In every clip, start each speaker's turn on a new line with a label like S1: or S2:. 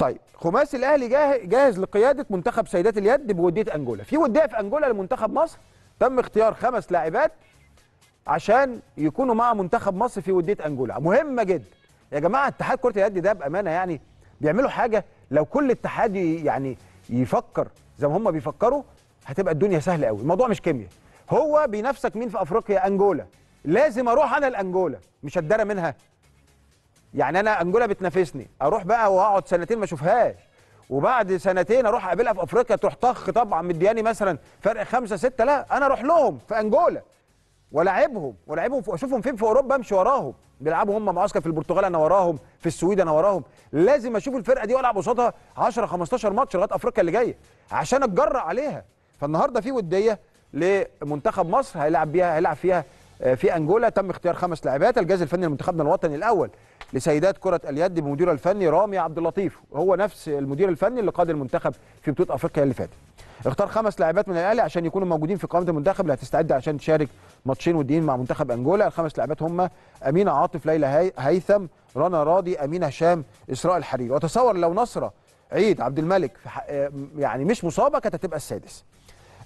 S1: طيب خماسي الاهلي جاهز لقياده منتخب سيدات اليد بوديه انجولا في وديه في انجولا لمنتخب مصر تم اختيار خمس لاعبات عشان يكونوا مع منتخب مصر في وديه انجولا مهمه جدا يا جماعه اتحاد كره اليد ده بامانه يعني بيعملوا حاجه لو كل اتحاد يعني يفكر زي ما هم بيفكروا هتبقى الدنيا سهله قوي الموضوع مش كيمياء هو بينافسك مين في افريقيا انجولا لازم اروح انا لانجولا مش هتدرى منها يعني انا انجولا بتنافسني اروح بقى واقعد سنتين ما اشوفهاش وبعد سنتين اروح اقابلها في افريقيا تروح طخ طبعا مدياني مثلا فرق خمسة ستة لا انا اروح لهم في انجولا ولاعبهم ولاعبهم اشوفهم فين في اوروبا امشي وراهم بيلعبوا هم معسكر في البرتغال انا وراهم في السويد انا وراهم لازم اشوف الفرقه دي والعب قصادها 10 15 ماتش لغايه افريقيا اللي جايه عشان اتجرأ عليها فالنهارده في وديه لمنتخب مصر هيلعب بيها هيلعب فيها آه، في انجولا تم اختيار خمس لاعبات الجهاز الفني لمنتخبنا الوطني الاول لسيدات كره اليد بمديره الفني رامي عبد اللطيف وهو نفس المدير الفني اللي قاد المنتخب في بطوله افريقيا اللي فاتت اختار خمس لاعبات من الاهلي عشان يكونوا موجودين في قائمه المنتخب اللي هتستعد عشان تشارك ماتشين وديين مع منتخب انجولا الخمس لاعبات هم امينه عاطف ليلى هيثم رنا راضي امينه هشام اسراء الحريري وتصور لو نصره عيد عبد الملك آه، يعني مش مصابه كانت هتبقى السادس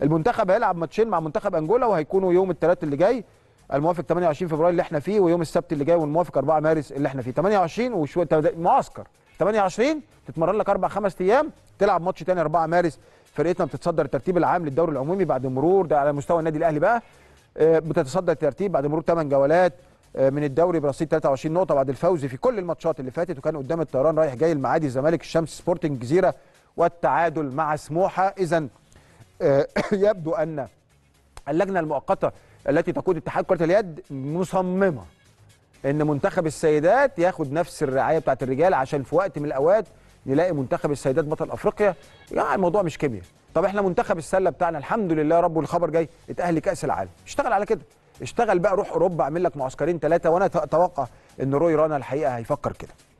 S1: المنتخب هيلعب ماتشين مع منتخب انجولا وهيكونوا يوم الثلاث اللي جاي الموافق 28 فبراير اللي احنا فيه ويوم السبت اللي جاي والموافق 4 مارس اللي احنا فيه 28 وشويه معسكر 28 تتمرن لك اربع خمس ايام تلعب ماتش تاني 4 مارس فرقتنا بتتصدر الترتيب العام للدوري العمومي بعد مرور ده على مستوى النادي الاهلي بقى آه، بتتصدر الترتيب بعد مرور 8 جولات آه، من الدوري برصيد 23 نقطه بعد الفوز في كل الماتشات اللي فاتت وكان قدام الطيران رايح جاي المعادي الزمالك الشمس سبورتنج جزيره والتعادل مع سموحه اذا آه، يبدو ان اللجنه المؤقته التي تقود اتحاد كره اليد مصممه ان منتخب السيدات ياخد نفس الرعايه بتاعت الرجال عشان في وقت من الاوقات نلاقي منتخب السيدات بطل افريقيا يعني الموضوع مش كيمياء طب احنا منتخب السله بتاعنا الحمد لله يا رب والخبر جاي اتاهل لكاس العالم اشتغل على كده اشتغل بقى روح اوروبا اعمل لك معسكرين ثلاثه وانا اتوقع ان روي رانا الحقيقه هيفكر كده